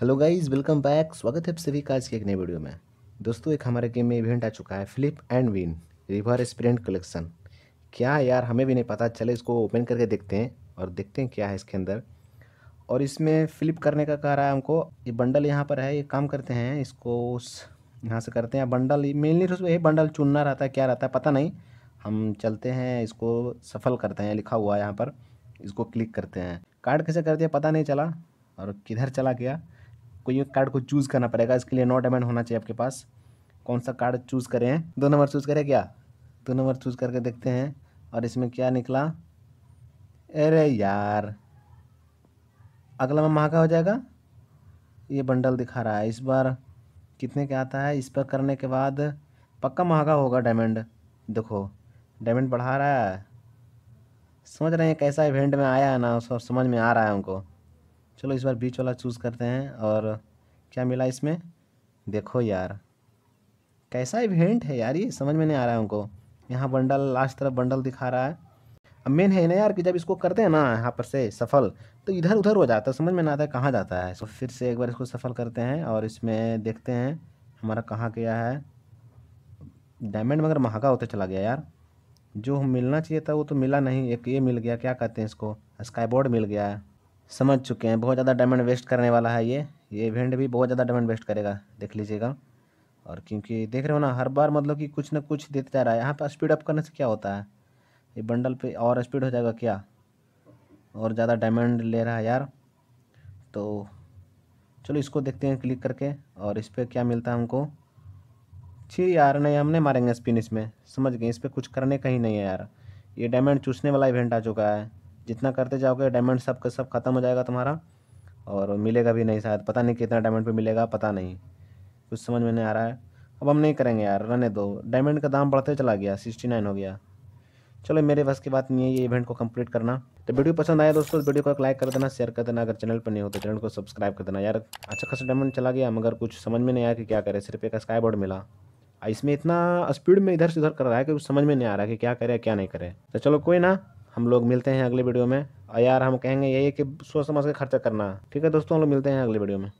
hello guys welcome back स्वागत है आप सभी का आज की एक नई वीडियो में दोस्तों एक हमारे गेम में इवेंट आ चुका है flip and win river sprint collection क्या है यार हमें भी नहीं पता चले इसको ओपन करके देखते हैं और देखते हैं क्या है इसके अंदर और इसमें फ्लिप करने का कह रहा है हमको ये बंडल यहाँ पर है ये काम करते हैं इसको यहाँ से करते हैं बंडल मेनली उसमें यही बंडल चुनना रहता है क्या रहता है पता नहीं हम चलते हैं इसको सफल करते हैं लिखा हुआ है यहाँ पर इसको क्लिक करते हैं कार्ड कैसे करते हैं पता नहीं चला और किधर चला गया कोई ये कार्ड को चूज़ करना पड़ेगा इसके लिए नो अमेंड होना चाहिए आपके पास कौन सा कार्ड चूज़ करें दो नंबर चूज़ करें क्या दो नंबर चूज़ करके देखते हैं और इसमें क्या निकला अरे यार अगला में महंगा हो जाएगा ये बंडल दिखा रहा है इस बार कितने का आता है इस पर करने के बाद पक्का महंगा होगा डायमंड देखो डायमंड बढ़ा रहा है समझ रहे हैं कैसा इवेंट में आया है ना सब समझ में आ रहा है उनको चलो इस बार बीच वाला चूज़ करते हैं और क्या मिला इसमें देखो यार कैसा इवेंट है यार ये समझ में नहीं आ रहा है उनको यहाँ बंडल लास्ट तरफ बंडल दिखा रहा है अब मेन है ना यार कि जब इसको करते हैं ना यहाँ पर से सफल तो इधर उधर हो जाता है समझ में ना आता है कहाँ जाता है तो फिर से एक बार इसको सफल करते हैं और इसमें देखते हैं हमारा कहाँ गया है डायमंड मगर महंगा होता चला गया यार जो मिलना चाहिए था वो तो मिला नहीं एक ये मिल गया क्या कहते हैं इसको स्काई बोर्ड मिल गया है समझ चुके हैं बहुत ज़्यादा डायमंड वेस्ट करने वाला है ये ये इवेंट भी बहुत ज़्यादा डायमंड वेस्ट करेगा देख लीजिएगा और क्योंकि देख रहे हो ना हर बार मतलब कि कुछ ना कुछ देते जा रहा है यहाँ पर स्पीड अप करने से क्या होता है ये बंडल पे और स्पीड हो जाएगा क्या और ज़्यादा डायमंड ले रहा है यार तो चलो इसको देखते हैं क्लिक करके और इस पर क्या मिलता है हमको छी यार नहीं हमने मारेंगे स्पिन इसमें समझ गए इस पर कुछ करने का ही नहीं है यार ये डायमंड चूसने वाला इवेंट आ चुका है जितना करते जाओगे डायमंड सब का सब ख़त्म हो जाएगा तुम्हारा और मिलेगा भी नहीं शायद पता नहीं कितना डायमंड पे मिलेगा पता नहीं कुछ समझ में नहीं आ रहा है अब हम नहीं करेंगे यार रहने दो डायमंड का दाम बढ़ते चला गया सिक्सटी नाइन हो गया चलो मेरे बस की बात नहीं है ये इवेंट को कंप्लीट करना तो वीडियो पसंद आया दोस्तों वीडियो को एक लाइक कर देना शेयर कर देना अगर चैनल पर नहीं हो तो चैनल को सब्सक्राइब कर देना यार अच्छा खासा डायमंड चला गया मगर कुछ समझ में नहीं आया कि क्या करें सिर्फ एक स्काई बोर्ड मिला इसमें इतना स्पीड में इधर से उधर कर रहा है कि कुछ समझ में नहीं आ रहा है कि क्या करे क्या नहीं करे तो चलो कोई ना हम लोग मिलते हैं अगले वीडियो में और यार हम कहेंगे यही कि सोच समझ के खर्चा करना ठीक है दोस्तों हम लोग मिलते हैं अगले वीडियो में